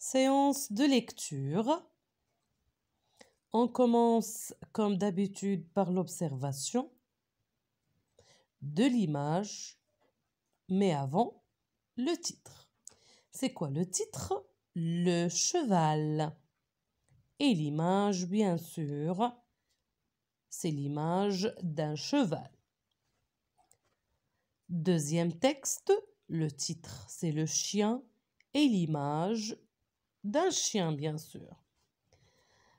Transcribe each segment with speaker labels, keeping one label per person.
Speaker 1: Séance de lecture. On commence comme d'habitude par l'observation de l'image, mais avant, le titre. C'est quoi le titre Le cheval. Et l'image, bien sûr, c'est l'image d'un cheval. Deuxième texte, le titre, c'est le chien et l'image, d'un chien, bien sûr.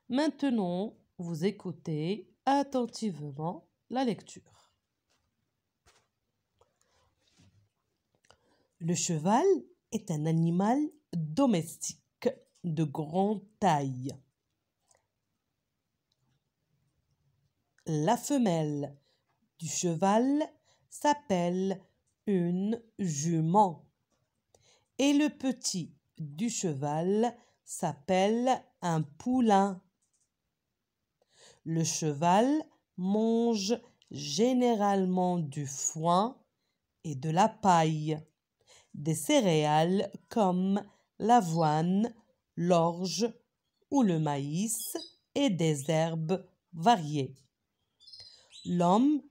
Speaker 1: Maintenant, vous écoutez attentivement la lecture. Le cheval est un animal domestique de grande taille. La femelle du cheval s'appelle une jument et le petit du cheval s'appelle un poulain. Le cheval mange généralement du foin et de la paille, des céréales comme l'avoine, l'orge ou le maïs et des herbes variées. L'homme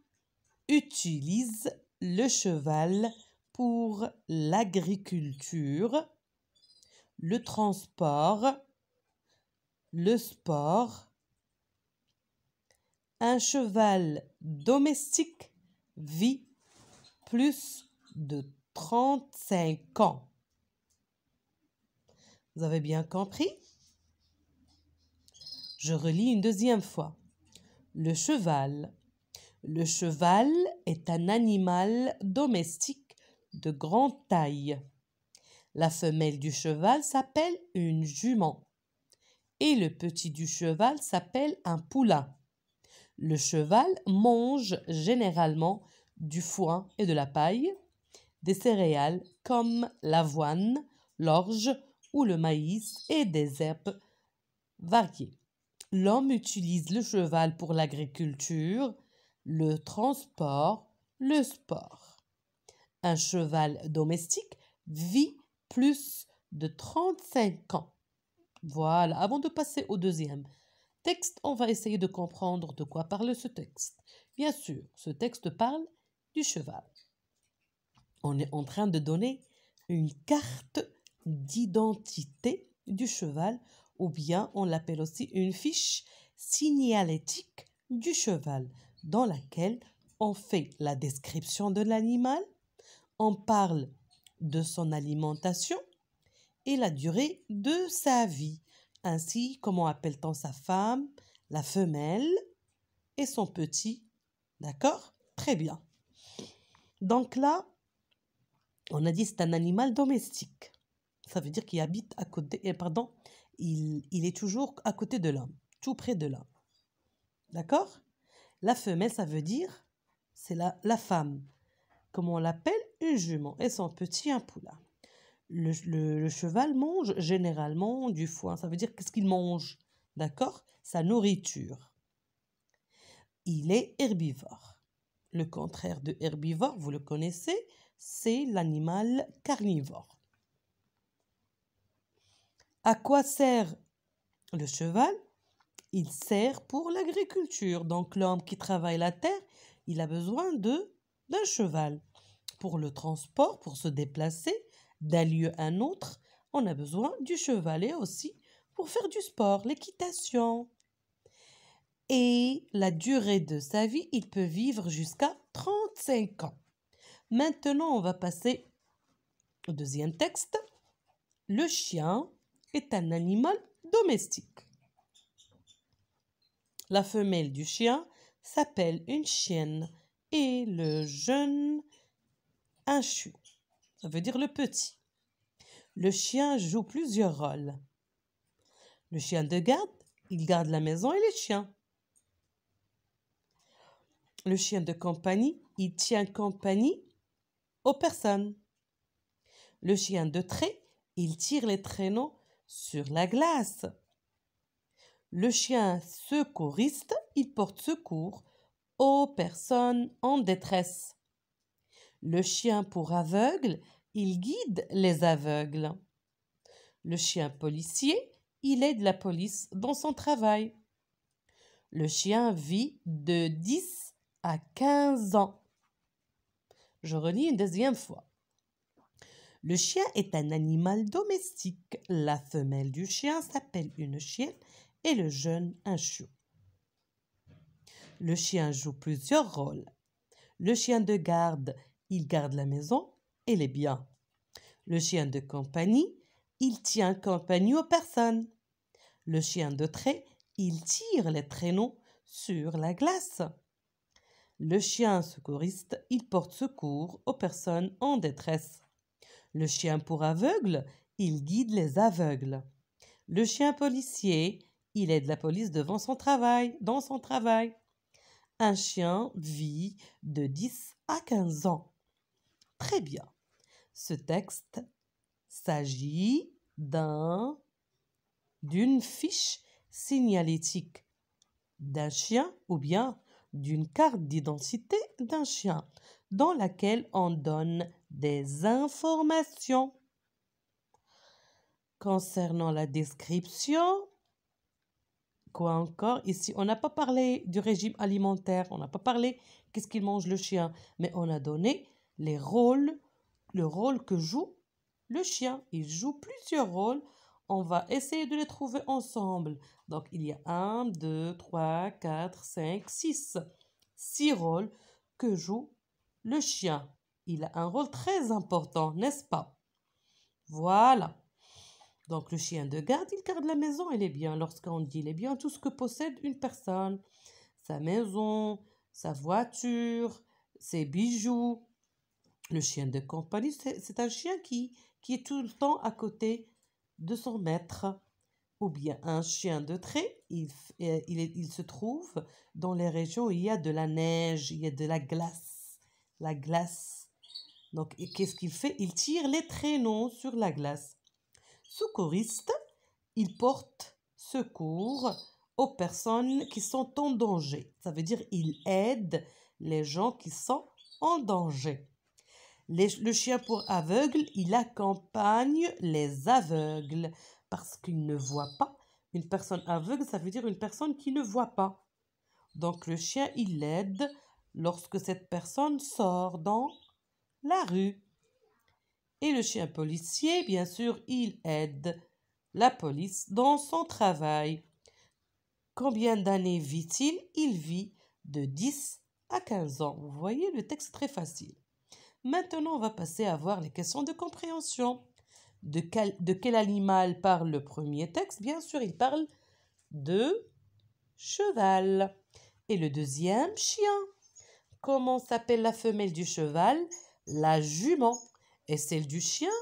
Speaker 1: utilise le cheval pour l'agriculture, le transport, le sport, un cheval domestique vit plus de 35 ans. Vous avez bien compris Je relis une deuxième fois. Le cheval. Le cheval est un animal domestique de grande taille. La femelle du cheval s'appelle une jument et le petit du cheval s'appelle un poulain. Le cheval mange généralement du foin et de la paille, des céréales comme l'avoine, l'orge ou le maïs et des herbes variées. L'homme utilise le cheval pour l'agriculture, le transport, le sport. Un cheval domestique vit plus de 35 ans. Voilà, avant de passer au deuxième texte, on va essayer de comprendre de quoi parle ce texte. Bien sûr, ce texte parle du cheval. On est en train de donner une carte d'identité du cheval, ou bien on l'appelle aussi une fiche signalétique du cheval, dans laquelle on fait la description de l'animal, on parle de son alimentation et la durée de sa vie. Ainsi, comment appelle-t-on sa femme, la femelle et son petit D'accord Très bien. Donc là, on a dit c'est un animal domestique. Ça veut dire qu'il habite à côté, et eh, pardon, il, il est toujours à côté de l'homme, tout près de l'homme. D'accord La femelle, ça veut dire, c'est la, la femme. Comment on l'appelle une jument et son petit un poulain. Le, cheval mange généralement du foin. Ça veut dire qu'est-ce qu'il mange D'accord Sa nourriture. Il est herbivore. Le contraire de herbivore, vous le connaissez, c'est l'animal carnivore. À quoi sert le cheval Il sert pour l'agriculture. Donc l'homme qui travaille la terre, il a besoin d'un cheval pour le transport, pour se déplacer d'un lieu à un autre, on a besoin du chevalet aussi pour faire du sport, l'équitation. Et la durée de sa vie, il peut vivre jusqu'à 35 ans. Maintenant, on va passer au deuxième texte. Le chien est un animal domestique. La femelle du chien s'appelle une chienne et le jeune chou, Ça veut dire le petit. Le chien joue plusieurs rôles. Le chien de garde, il garde la maison et les chiens. Le chien de compagnie, il tient compagnie aux personnes. Le chien de trait, il tire les traîneaux sur la glace. Le chien secouriste, il porte secours aux personnes en détresse. Le chien pour aveugle, il guide les aveugles. Le chien policier, il aide la police dans son travail. Le chien vit de 10 à 15 ans. Je relis une deuxième fois. Le chien est un animal domestique. La femelle du chien s'appelle une chienne et le jeune un chiot. Le chien joue plusieurs rôles. Le chien de garde il garde la maison et les biens. Le chien de compagnie, il tient compagnie aux personnes. Le chien de trait, il tire les traîneaux sur la glace. Le chien secouriste, il porte secours aux personnes en détresse. Le chien pour aveugle, il guide les aveugles. Le chien policier, il aide la police devant son travail, dans son travail. Un chien vit de 10 à 15 ans. Très bien. Ce texte s'agit d'une fiche signalétique d'un chien ou bien d'une carte d'identité d'un chien dans laquelle on donne des informations. Concernant la description, quoi encore Ici, on n'a pas parlé du régime alimentaire, on n'a pas parlé qu'est-ce qu'il mange le chien, mais on a donné les rôles, le rôle que joue le chien. Il joue plusieurs rôles. On va essayer de les trouver ensemble. Donc, il y a un, deux, trois, quatre, cinq, six. Six rôles que joue le chien. Il a un rôle très important, n'est-ce pas Voilà. Donc, le chien de garde, il garde la maison, il est bien. Lorsqu'on dit il est bien, tout ce que possède une personne. Sa maison, sa voiture, ses bijoux, le chien de compagnie, c'est un chien qui, est tout le temps à côté de son maître. Ou bien un chien de trait, euh, il, se trouve dans les régions où il y a de la neige, il y a de la glace. La glace. Donc, qu'est-ce qu'il fait Il tire les traîneaux sur la glace. Secouriste, il porte secours aux personnes qui sont en danger. Ça veut dire il aide les gens qui sont en danger le chien pour aveugle, il accompagne les aveugles parce qu'il ne voit pas. Une personne aveugle, ça veut dire une personne qui ne voit pas. Donc le chien, il l'aide lorsque cette personne sort dans la rue. Et le chien policier, bien sûr, il aide la police dans son travail. Combien d'années vit-il Il vit de 10 à 15 ans. Vous voyez, le texte très facile. Maintenant, on va passer à voir les questions de compréhension. De quel, animal parle le premier texte Bien sûr, il parle de cheval. Et le deuxième, chien. Comment s'appelle la femelle du cheval La jument. Et celle du chien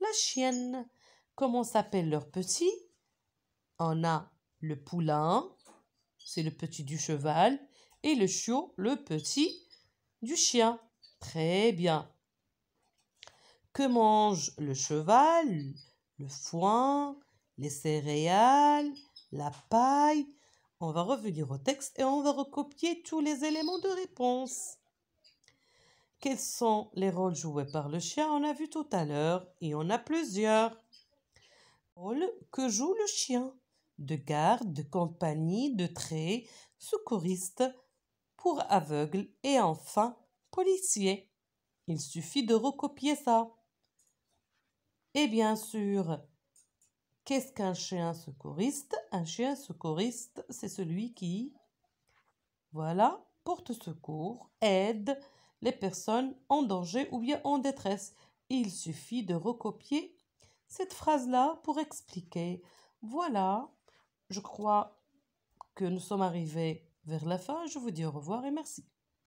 Speaker 1: La chienne. Comment s'appelle leur petit On a le poulain, c'est le petit du cheval, et le chiot, le petit du chien. Très bien. Que mange le cheval Le foin, les céréales, la paille. On va revenir au texte et on va recopier tous les éléments de réponse. Quels sont les rôles joués par le chien On a vu tout à l'heure et on a plusieurs. Rôle que joue le chien De garde, de compagnie, de trait, secouriste, pour aveugle et enfin policier. Il suffit de recopier ça. Et bien sûr, qu'est-ce qu'un chien secouriste Un chien secouriste, c'est celui qui, voilà, porte secours, aide les personnes en danger ou bien en détresse. Il suffit de recopier cette phrase-là pour expliquer. Voilà, je crois que nous sommes arrivés vers la fin. Je vous dis au revoir et merci.